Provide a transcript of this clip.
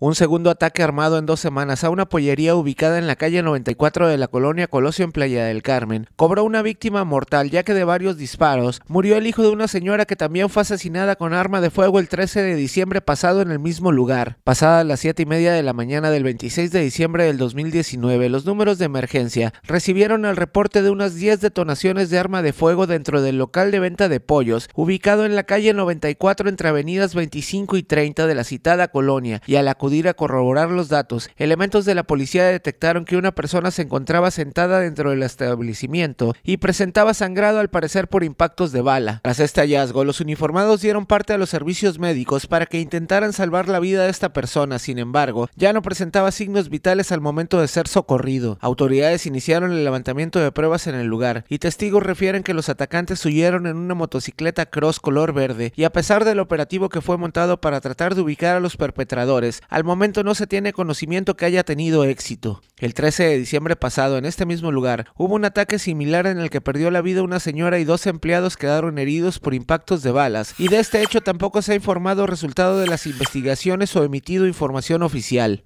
Un segundo ataque armado en dos semanas a una pollería ubicada en la calle 94 de la colonia Colosio en Playa del Carmen cobró una víctima mortal ya que de varios disparos murió el hijo de una señora que también fue asesinada con arma de fuego el 13 de diciembre pasado en el mismo lugar. Pasadas las 7 y media de la mañana del 26 de diciembre del 2019, los números de emergencia recibieron el reporte de unas 10 detonaciones de arma de fuego dentro del local de venta de pollos ubicado en la calle 94 entre avenidas 25 y 30 de la citada colonia y a la a corroborar los datos, elementos de la policía detectaron que una persona se encontraba sentada dentro del establecimiento y presentaba sangrado al parecer por impactos de bala. Tras este hallazgo, los uniformados dieron parte a los servicios médicos para que intentaran salvar la vida de esta persona, sin embargo, ya no presentaba signos vitales al momento de ser socorrido. Autoridades iniciaron el levantamiento de pruebas en el lugar y testigos refieren que los atacantes huyeron en una motocicleta cross color verde y a pesar del operativo que fue montado para tratar de ubicar a los perpetradores, al momento no se tiene conocimiento que haya tenido éxito. El 13 de diciembre pasado, en este mismo lugar, hubo un ataque similar en el que perdió la vida una señora y dos empleados quedaron heridos por impactos de balas, y de este hecho tampoco se ha informado resultado de las investigaciones o emitido información oficial.